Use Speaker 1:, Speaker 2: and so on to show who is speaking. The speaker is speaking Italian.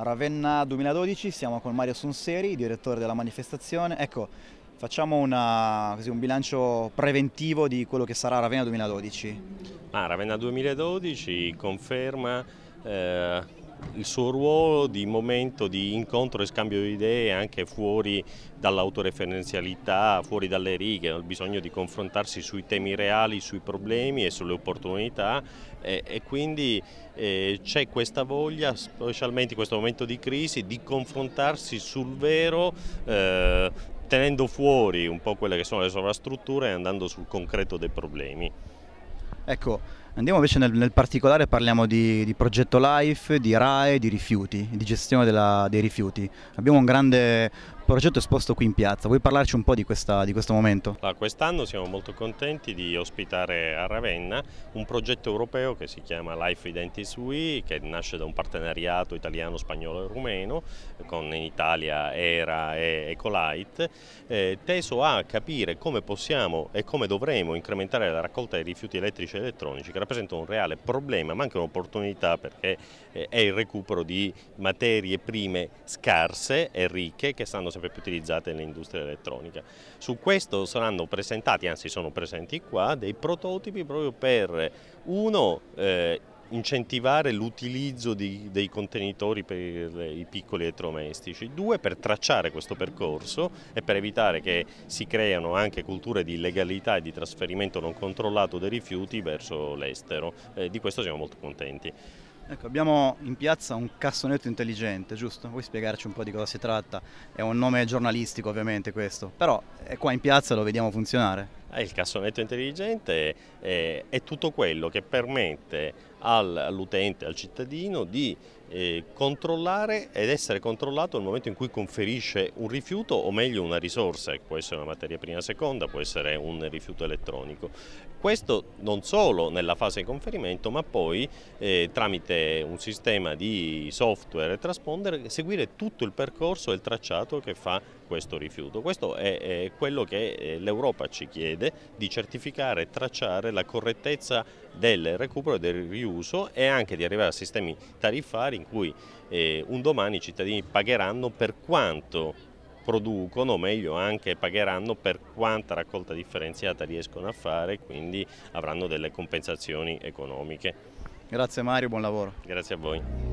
Speaker 1: Ravenna 2012 siamo con Mario Sonseri, direttore della manifestazione. Ecco, facciamo una, così, un bilancio preventivo di quello che sarà Ravenna 2012.
Speaker 2: Ah, Ravenna 2012 conferma eh, il suo ruolo di momento di incontro e scambio di idee anche fuori dall'autoreferenzialità, fuori dalle righe, il bisogno di confrontarsi sui temi reali, sui problemi e sulle opportunità e, e quindi eh, c'è questa voglia, specialmente in questo momento di crisi, di confrontarsi sul vero eh, tenendo fuori un po' quelle che sono le sovrastrutture e andando sul concreto dei problemi.
Speaker 1: Ecco, Andiamo invece nel, nel particolare, parliamo di, di, progetto LIFE, di RAE, di rifiuti, di gestione della, dei rifiuti. Abbiamo un grande progetto esposto qui in piazza, vuoi parlarci un po' di, questa, di questo momento? Allora,
Speaker 2: ah, quest'anno siamo molto contenti di ospitare a Ravenna un progetto europeo che si chiama Life Identities We, che nasce da un partenariato italiano, spagnolo e rumeno, con in Italia ERA e Ecolite, eh, teso a capire come possiamo e come dovremo incrementare la raccolta dei rifiuti elettrici e elettronici rappresenta un reale problema ma anche un'opportunità perché eh, è il recupero di materie prime scarse e ricche che stanno sempre più utilizzate nell'industria elettronica. Su questo saranno presentati, anzi sono presenti qua, dei prototipi proprio per uno eh, incentivare l'utilizzo dei contenitori per i piccoli elettrodomestici, due per tracciare questo percorso e per evitare che si creano anche culture di illegalità e di trasferimento non controllato dei rifiuti verso l'estero, eh, di questo siamo molto contenti.
Speaker 1: Ecco, abbiamo in piazza un cassonetto intelligente, giusto? Vuoi spiegarci un po' di cosa si tratta? È un nome giornalistico ovviamente questo, però è eh, qua in piazza lo vediamo funzionare. Eh, il cassonetto
Speaker 2: intelligente è, eh, è tutto quello che permette all'utente, al cittadino di eh, controllare ed essere controllato nel momento in cui conferisce un rifiuto o meglio una risorsa, che può essere una materia prima seconda, può essere un rifiuto elettronico. Questo non solo nella fase di conferimento ma poi eh, tramite un sistema di software e trasponder seguire tutto il percorso e il tracciato che fa questo rifiuto. Questo è, è quello che eh, l'Europa ci chiede chiede di certificare e tracciare la correttezza del recupero e del riuso e anche di arrivare a sistemi tariffari in cui eh, un domani i cittadini pagheranno per quanto producono, o meglio anche pagheranno per quanta raccolta differenziata riescono a fare, quindi avranno delle compensazioni economiche. Grazie Mario, buon lavoro. Grazie a voi.